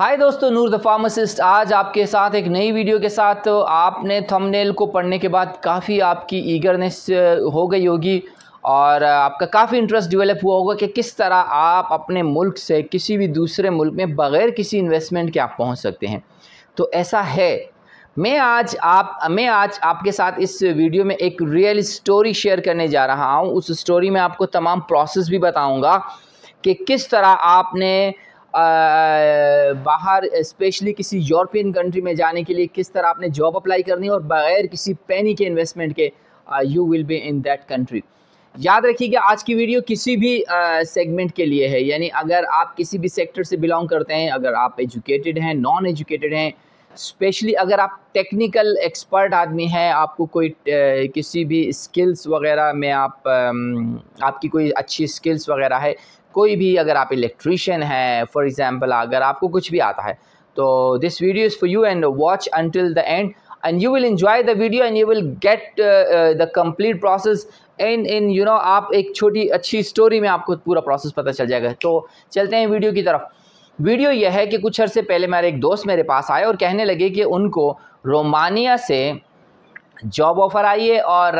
हाय दोस्तों नूर the pharmacist आज आपके साथ एक नई वीडियो के साथ तो आपने थंबनेल को पढ़ने के बाद काफ़ी आपकी ईगरनेस हो गई होगी और आपका काफ़ी इंटरेस्ट डेवलप हुआ होगा कि किस तरह आप अपने मुल्क से किसी भी दूसरे मुल्क में बग़ैर किसी इन्वेस्टमेंट के आप पहुंच सकते हैं तो ऐसा है मैं आज आप मैं आज आपके साथ इस वीडियो में एक रियल स्टोरी शेयर करने जा रहा हूँ उस स्टोरी में आपको तमाम प्रोसेस भी बताऊँगा कि किस तरह आपने बाहर स्पेशली किसी यूरोपियन कंट्री में जाने के लिए किस तरह आपने जॉब अप्लाई करनी है और बग़ैर किसी पैनी के इन्वेस्टमेंट के you will be in that country याद रखिएगा आज की वीडियो किसी भी सेगमेंट के लिए है यानी अगर आप किसी भी सेक्टर से बिलोंग करते हैं अगर आप एजुकेटेड हैं नॉन एजुकेटेड हैं स्पेशली अगर आप टेक्निकल एक्सपर्ट आदमी हैं आपको कोई ए, किसी भी स्किल्स वगैरह में आप आ, आपकी कोई अच्छी स्किल्स वगैरह है कोई भी अगर आप इलेक्ट्रीशियन हैं फॉर एग्ज़ाम्पल अगर आपको कुछ भी आता है तो this video is for you and watch until the end and you will enjoy the video and you will get the complete process complete in in you know आप एक छोटी अच्छी स्टोरी में आपको पूरा प्रोसेस पता चल जाएगा तो चलते हैं वीडियो की तरफ वीडियो यह है कि कुछ अर्से पहले मेरे एक दोस्त मेरे पास आए और कहने लगे कि उनको रोमानिया से जॉब ऑफ़र आई है और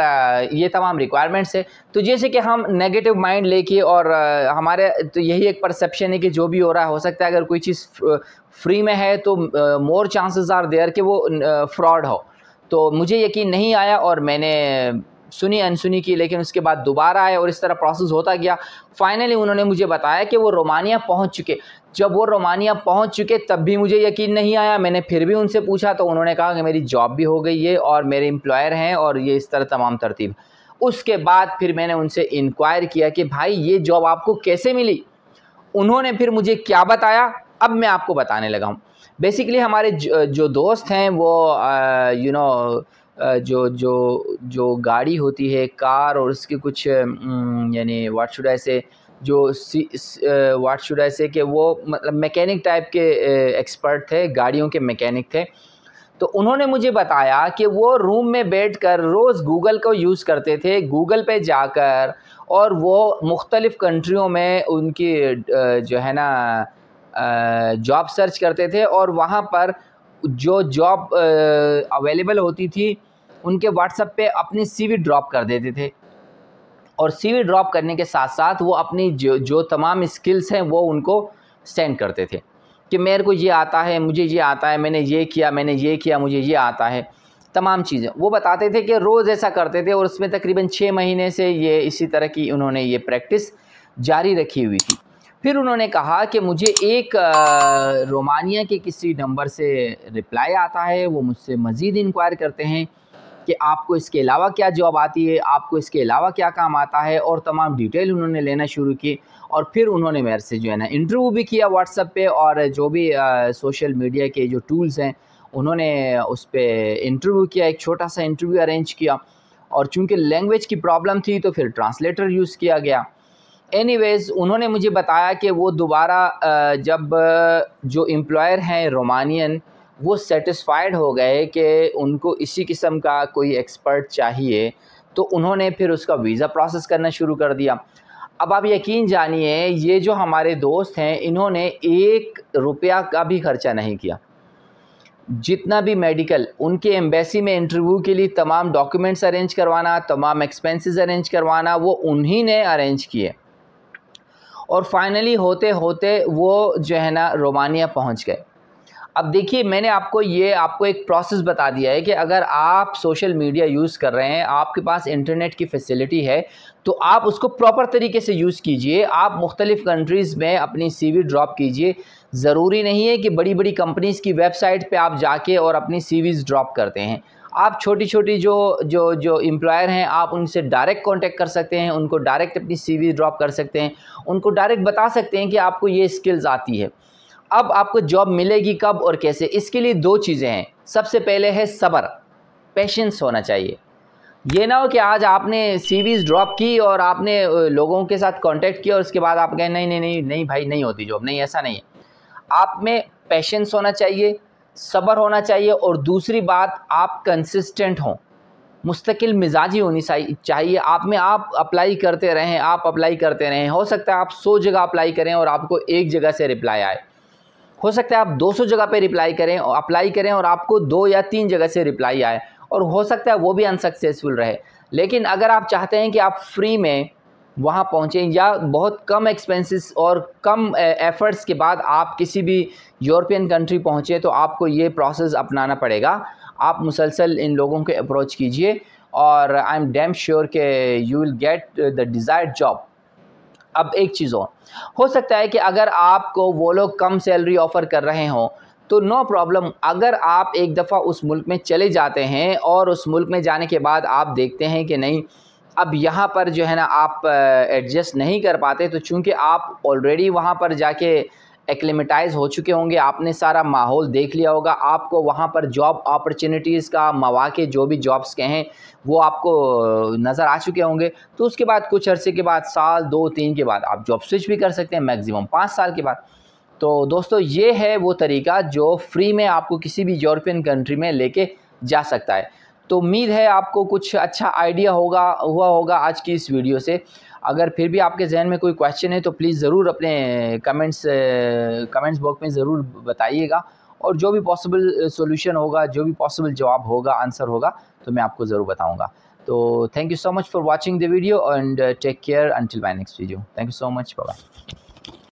ये तमाम रिक्वायरमेंट्स है तो जैसे कि हम नेगेटिव माइंड लेके और हमारे तो यही एक परसेप्शन है कि जो भी हो रहा है हो सकता है अगर कोई चीज़ फ्री में है तो मोर चांसेस आर देयर कि वो फ्रॉड हो तो मुझे यकीन नहीं आया और मैंने सुनी अनसुनी की लेकिन उसके बाद दोबारा आए और इस तरह प्रोसेस होता गया फाइनली उन्होंने मुझे बताया कि वो रोमानिया पहुंच चुके जब वो रोमानिया पहुंच चुके तब भी मुझे यकीन नहीं आया मैंने फिर भी उनसे पूछा तो उन्होंने कहा कि मेरी जॉब भी हो गई है और मेरे इम्प्लॉयर हैं और ये इस तरह तमाम तरतीब उसके बाद फिर मैंने उनसे इंक्वायर किया कि भाई ये जॉब आपको कैसे मिली उन्होंने फिर मुझे क्या बताया अब मैं आपको बताने लगा हूँ बेसिकली हमारे जो दोस्त हैं वो यू uh, नो जो जो जो गाड़ी होती है कार और उसके कुछ यानी वाट शुड आई से जो सी वाट शुड आई से कि वो मतलब मैकेनिक टाइप के एक्सपर्ट थे गाड़ियों के मैकेनिक थे तो उन्होंने मुझे बताया कि वो रूम में बैठकर रोज़ गूगल को यूज़ करते थे गूगल पे जाकर और वो मुख्तलिफ़ कंट्रियों में उनकी जो है ना जॉब सर्च करते थे और वहाँ पर जो जॉब अवेलेबल होती थी उनके व्हाट्सएप पे अपनी सीवी ड्रॉप कर देते थे और सीवी ड्रॉप करने के साथ साथ वो अपनी जो जो तमाम स्किल्स हैं वो उनको सेंड करते थे कि मेरे को ये आता है मुझे ये आता है मैंने ये किया मैंने ये किया मुझे ये आता है तमाम चीज़ें वो बताते थे कि रोज़ ऐसा करते थे और उसमें तकरीबन छः महीने से ये इसी तरह की उन्होंने ये प्रैक्टिस जारी रखी हुई थी फिर उन्होंने कहा कि मुझे एक रोमानिया के किसी नंबर से रिप्लाई आता है वो मुझसे मज़ीद इंक्वायर करते हैं कि आपको इसके अलावा क्या जॉब आती है आपको इसके अलावा क्या काम आता है और तमाम डिटेल उन्होंने लेना शुरू की और फिर उन्होंने मेरे से जो है ना इंटरव्यू भी किया व्हाट्सअप पे और जो भी आ, सोशल मीडिया के जो टूल्स हैं उन्होंने उस पर इंटरव्यू किया एक छोटा सा इंटरव्यू अरेंज किया और चूँकि लैंग्वेज की प्रॉब्लम थी तो फिर ट्रांसलेटर यूज़ किया गया एनीवेज़ उन्होंने मुझे बताया कि वो दोबारा जब जो एम्प्लॉयर हैं रोमानियन वो सेटिस्फाइड हो गए कि उनको इसी किस्म का कोई एक्सपर्ट चाहिए तो उन्होंने फिर उसका वीज़ा प्रोसेस करना शुरू कर दिया अब आप यकीन जानिए ये जो हमारे दोस्त हैं इन्होंने एक रुपया का भी ख़र्चा नहीं किया जितना भी मेडिकल उनके एम्बेसी में इंटरव्यू के लिए तमाम डॉक्यूमेंट्स अरेंज करवाना तमाम एक्सपेंसेस अरेंज करवाना वो उन्हीं ने अरेंज किए और फाइनली होते होते वो जो है ना रोमानिया पहुंच गए अब देखिए मैंने आपको ये आपको एक प्रोसेस बता दिया है कि अगर आप सोशल मीडिया यूज़ कर रहे हैं आपके पास इंटरनेट की फैसिलिटी है तो आप उसको प्रॉपर तरीके से यूज़ कीजिए आप मुख्तलिफ़ कंट्रीज़ में अपनी सीवी ड्रॉप कीजिए ज़रूरी नहीं है कि बड़ी बड़ी कंपनीज़ की वेबसाइट पे आप जाके और अपनी वीज ड्रॉप करते हैं आप छोटी छोटी जो जो जो एम्प्लॉयर हैं आप उनसे डायरेक्ट कांटेक्ट कर सकते हैं उनको डायरेक्ट अपनी सीवी ड्रॉप कर सकते हैं उनको डायरेक्ट बता सकते हैं कि आपको ये स्किल्स आती है अब आपको जॉब मिलेगी कब और कैसे इसके लिए दो चीज़ें हैं सबसे पहले है सब्र पेशेंस होना चाहिए ये ना हो कि आज आपने सीवीज ड्रॉप की और आपने लोगों के साथ कांटेक्ट किया और उसके बाद आप कहें नहीं नहीं नहीं नहीं भाई नहीं होती जॉब नहीं ऐसा नहीं है आप में पेशेंस होना चाहिए सब्र होना चाहिए और दूसरी बात आप कंसिस्टेंट हों मुस्तकिल मिजाजी होनी चाहिए आप में आप अप्लाई करते रहें आप अप्लाई करते रहें हो सकता है आप सौ जगह अप्लाई करें और आपको एक जगह से रिप्लाई आए हो सकता है आप 200 जगह पे रिप्लाई करें अप्लाई करें और आपको दो या तीन जगह से रिप्लाई आए और हो सकता है वो भी अनसक्सेसफुल रहे लेकिन अगर आप चाहते हैं कि आप फ्री में वहाँ पहुँचें या बहुत कम एक्सपेंसेस और कम एफ़र्ट्स के बाद आप किसी भी यूरोपियन कंट्री पहुँचे तो आपको ये प्रोसेस अपनाना पड़ेगा आप मुसलसल इन लोगों के अप्रोच कीजिए और आई एम डैम श्योर के you will get the desired job अब एक चीज़ और हो सकता है कि अगर आपको वो लोग कम सैलरी ऑफ़र कर रहे हों तो नो प्रॉब्लम अगर आप एक दफ़ा उस मुल्क में चले जाते हैं और उस मुल्क में जाने के बाद आप देखते हैं कि नहीं अब यहाँ पर जो है ना आप एडजस्ट नहीं कर पाते तो चूंकि आप ऑलरेडी वहाँ पर जाके एक्लेमेटाइज हो चुके होंगे आपने सारा माहौल देख लिया होगा आपको वहाँ पर जॉब अपॉर्चुनिटीज़ का मौाक़े जो भी जॉब्स के हैं वो आपको नज़र आ चुके होंगे तो उसके बाद कुछ अरसे के बाद साल दो तीन के बाद आप जॉब स्विच भी कर सकते हैं मैक्सिमम पाँच साल के बाद तो दोस्तों ये है वो तरीका जो फ्री में आपको किसी भी यूरोपियन कंट्री में लेके जा सकता है तो उम्मीद है आपको कुछ अच्छा आइडिया होगा हुआ होगा आज की इस वीडियो से अगर फिर भी आपके जहन में कोई क्वेश्चन है तो प्लीज़ ज़रूर अपने कमेंट्स कमेंट्स बॉक्स में ज़रूर बताइएगा और जो भी पॉसिबल सोल्यूशन होगा जो भी पॉसिबल जवाब होगा आंसर होगा तो मैं आपको ज़रूर बताऊँगा तो thank you so much for watching the video and take care until my next video thank you so much bye